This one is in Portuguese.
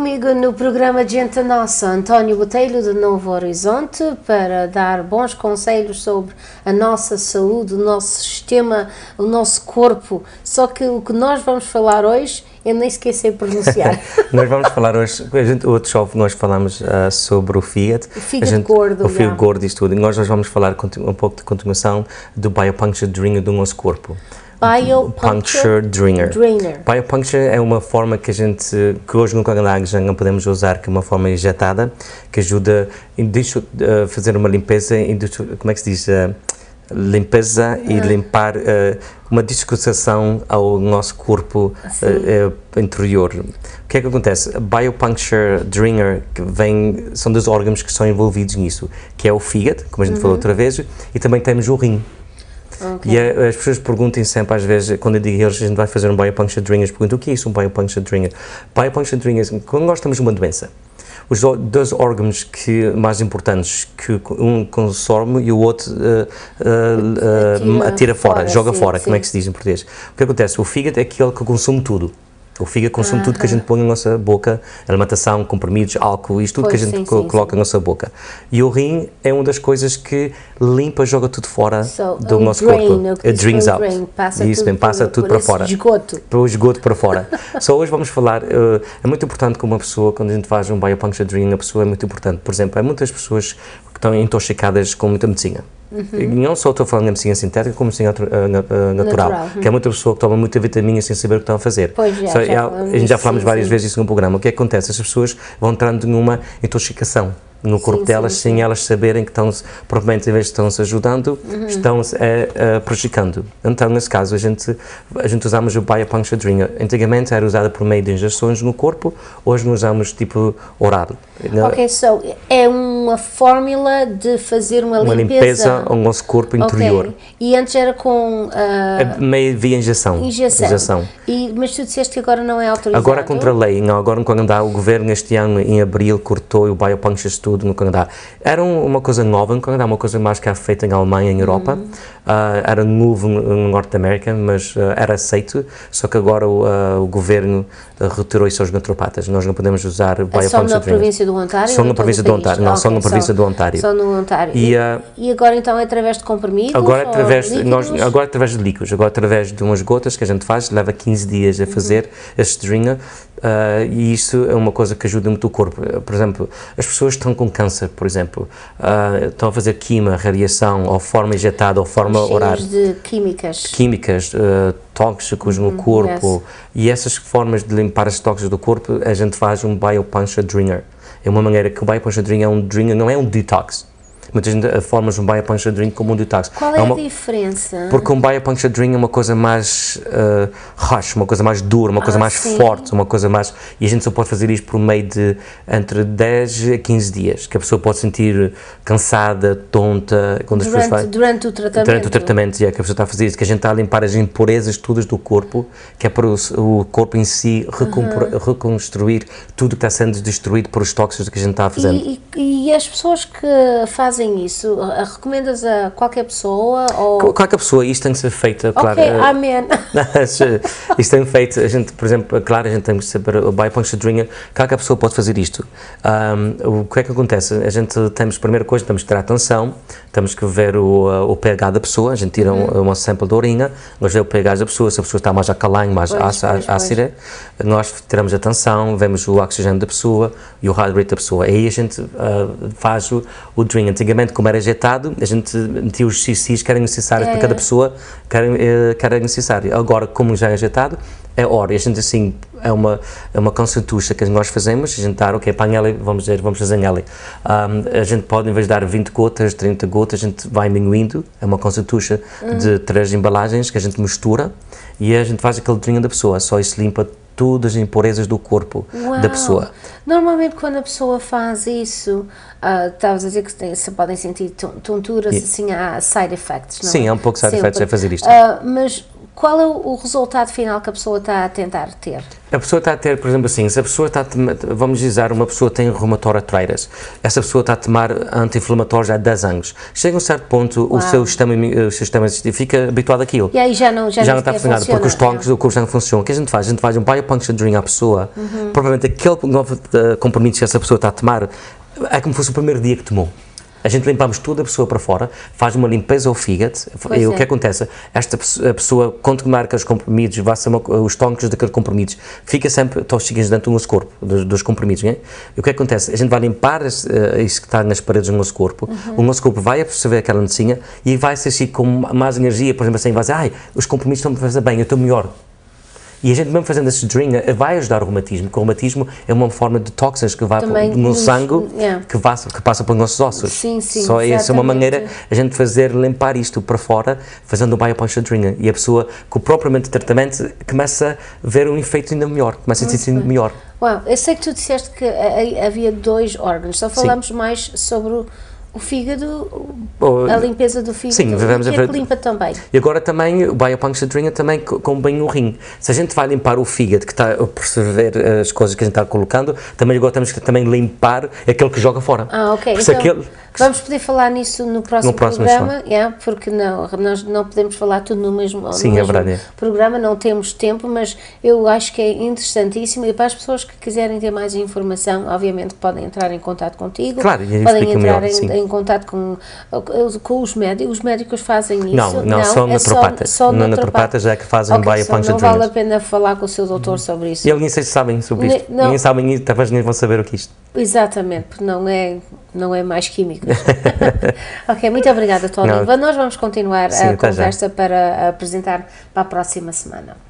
comigo no programa Gente Nossa, António Botelho de Novo Horizonte, para dar bons conselhos sobre a nossa saúde, o nosso sistema, o nosso corpo. Só que o que nós vamos falar hoje, eu nem esqueci de pronunciar. nós vamos falar hoje, a gente, o outro show nós falamos uh, sobre o Fiat. O Fiat gente, gordo. O Fiat gordo e tudo. E nós, nós vamos falar um pouco de continuação do biopuncture do nosso corpo. Biopuncture Drainer. Drainer. Biopuncture é uma forma que a gente, que hoje no Cogalag já não podemos usar, que é uma forma injetada, que ajuda a eh, fazer uma limpeza, como é que se diz? Eh, limpeza ah. e limpar uh, uma discussão ao nosso corpo uh, uh, interior. O que é que acontece? Biopuncture Dringer, que vem, são dos órgãos que são envolvidos nisso, que é o fígado, como a gente uhum. falou outra vez, e também temos o rim. Okay. E as pessoas perguntam sempre, às vezes, quando eu digo a eles, a gente vai fazer um biopuncture dringer, eles perguntam o que é isso, um biopuncture dringer? Biopuncture dringer é quando nós temos uma doença, os dois órgãos que mais importantes que um consome e o outro uh, uh, atira, fora, fora joga sim, fora, sim. como é que se diz em português? O que acontece? O fígado é aquele que consome tudo. O fígado consome tudo que a gente põe na nossa boca, alimentação, comprimidos, álcool, isto tudo pois, que a gente sim, co sim, coloca sim. na nossa boca. E o rim é uma das coisas que limpa, joga tudo fora so, do um nosso drain, corpo. It drains out. Drain, passa Isso bem, passa tudo para fora. Esgoto. Para o esgoto para fora. Só so, hoje vamos falar, uh, é muito importante que uma pessoa, quando a gente faz um biopuncture drain, a pessoa é muito importante. Por exemplo, há muitas pessoas que estão intoxicadas com muita medicina. Uhum. Não só estou falando em medicina sintética, como medicina eh, eh, natural, natural. Uhum. que é muita pessoa que toma muita vitamina sem saber o que estão a fazer. Pois é, so, já, é, já, já falámos várias sim. vezes isso no programa. O que, é que acontece? As pessoas vão entrando numa intoxicação no corpo sim, delas sim, sem elas saberem que estão, provavelmente, em vez de estão-se ajudando, uhum. estão-se a, eh, eh, prejudicando. Então, nesse caso, a gente, a gente usamos o biopuncture drink. Antigamente era usada por meio de injeções no corpo, hoje nós usamos tipo orado Ok, so é uma fórmula de fazer uma, uma limpeza. limpeza ao nosso corpo interior. Okay. E antes era com. Uh... Meio via injeção. Injeção. injeção. E, mas tu disseste que agora não é autorizado. Agora é contra a lei, não, agora quando dá o governo este ano, em abril, cortou o biopuncture tudo no Canadá. Era uma coisa nova no Canadá, uma coisa mais que era é feita em Alemanha, em Europa. Uhum. Uh, era novo no Norte da América, mas uh, era aceito, só que agora o, ah, o governo retirou isso aos naturopatas. Nós não podemos usar é só na província do Ontário? Só na província do Ontário, não, okay, só na província só, do Ontário. Só no Ontário. E, e, agora então é através de comprimidos? Agora é através, nós, agora é através de líquidos, agora através de umas gotas que a gente faz, leva 15 dias a uhum. fazer uhum. a seringa Uh, e isso é uma coisa que ajuda muito o corpo. Por exemplo, as pessoas que estão com câncer, por exemplo, uh, estão a fazer quima, radiação, ou forma injetada, ou forma oral. de químicas. Químicas, uh, tóxicos uhum, no corpo. Yes. E essas formas de limpar as tóxicos do corpo, a gente faz um biopuncture driner. É uma maneira que o biopuncture driner é um não é um detox Muita gente eh, formas um biopuncture a puncture drink como um detox. Qual é, é uma, a diferença? Porque um biopuncture drink é uma coisa mais uh, uma coisa mais dura, uma coisa ah, mais sim. forte, uma coisa mais. E a gente só pode fazer isto por meio de entre 10 a 15 dias, que a pessoa pode sentir cansada, tonta, quando durante, as pessoas vai, durante o tratamento. Durante o tratamento, é que a pessoa está a fazer isso, que a gente está a limpar as impurezas todas do corpo, que é para o, o corpo em si uhum. reconstruir tudo que está sendo destruído por os tóxicos que a gente está a fazer. E, e, e as pessoas que fazem fazem isso? Recomendas a qualquer pessoa? Ou... Qualquer pessoa, isto tem que ser feito, claro. Ok, eh, amém. isto tem feito, a gente, por exemplo, claro, a gente tem que saber, o Bipuncture Dringer, qualquer pessoa pode fazer isto. Um, o que é que acontece? A gente, temos, primeira coisa, temos que ter atenção, temos que ver o, eh, o pH da pessoa, a gente tira uhum. uma sample da urina, nós vemos o pH da pessoa, se a pessoa está mais alcalina, mais pois, ácida, pois, pois. nós tiramos atenção, vemos o oxigênio da pessoa e o heart rate da pessoa. Aí a gente uh, faz o, o Dringer antigamente, como era injetado, a gente metia os xixis que eram necessários é. para cada pessoa que era, eh, que era necessário. Agora, como já é injetado, é hora. E a gente, assim, é uma, é uma concentucha que nós fazemos, a gente dá, ok, para a vamos dizer, vamos fazer a Um, a gente pode, em vez de dar 20 gotas, 30 gotas, a gente vai diminuindo, é uma concentucha de hum. três embalagens que a gente mistura e a gente faz aquele trinho da pessoa, só isso limpa as impurezas do corpo Uau. da pessoa. Normalmente quando a pessoa faz isso, uh, estavas a dizer que tem, se podem sentir tonturas, yeah. assim, há side effects, não Sim, é? há um pouco side Sempre. effects a fazer isto. Uh, mas qual é o resultado final que a pessoa está a tentar ter? A pessoa está a ter, por exemplo, assim, se a pessoa está, a tomar, vamos dizer, uma pessoa tem reumatória trairas, essa pessoa está a tomar anti-inflamatórios há 10 anos. Chega a um certo ponto, o seu sistema, eh, o sistema fica habituado àquilo. E aí já não, já, já não está funcionando, porque os tónicos do corpo já não funcionam. O que a gente faz? A gente faz um biopuncturing à pessoa, uhum. provavelmente aquele novo eh, compromisso que essa pessoa está a tomar é como se fosse o primeiro dia que tomou. A gente limpamos toda a pessoa para fora, faz uma limpeza ao fígado. e o é. que acontece? Esta a pessoa, quando tomar aqueles comprimidos, vaça os tónicos daqueles comprimidos, fica sempre tóxicas dentro do nosso corpo, dos, dos comprimidos. É? E o que acontece? A gente vai limpar esse, eh, isso que está nas paredes do nosso corpo, uhum. o nosso corpo vai absorver aquela nocinha e vai ser assim com mais energia. Por exemplo, assim, vai dizer, ai, os comprimidos estão a fazer bem, eu estou melhor. E a gente, mesmo fazendo esse drink, eh, vai ajudar o reumatismo, porque o reumatismo é uma forma de tóxicos que vai Também, no sangue, yeah. que, vai, que passa pelos nossos ossos. Sim, sim. Só exatamente. essa é uma maneira a gente fazer limpar isto para fora, fazendo o biopuncture drink. E a pessoa, com o próprio tratamento, começa a ver um efeito ainda melhor, começa Muito a sentir melhor. Uau, eu sei que tu disseste que eh, eh, havia dois órgãos, só falamos sim. mais sobre o o fígado, a limpeza do fígado, Sim, vivemos a que é limpa também. E agora também, o Biopuncture Dringer também combina o rim. Se a gente vai limpar o fígado, que está a perceber eh, as coisas que a gente está colocando, também agora temos que também limpar aquele que joga fora. Ah, ok. então, aquele... Vamos poder falar nisso no próximo, no próximo programa, yeah, porque não, nós não podemos falar tudo no mesmo, Sim, no é mesmo é verdade, programa, não temos tempo, mas eu acho que é interessantíssimo e para as pessoas que quiserem ter mais informação, obviamente podem entrar em contato contigo, claro, podem entrar melhor, em, em contato com, eh, com os médicos? Os médicos fazem isso? Não, não, não só é naturopatas. Só, só naturopatas, já é que fazem okay, bioacupuncture. Não vale a pena falar com o seu doutor sobre isso. E eles nem sei se sabem sobre isto. Não. Nem sabem talvez nem vão saber o que isto. Exatamente, porque não é, não é mais químico. ok, muito obrigada, Tua Oliva. Nós vamos continuar Sim, a conversa já. para apresentar para a próxima semana.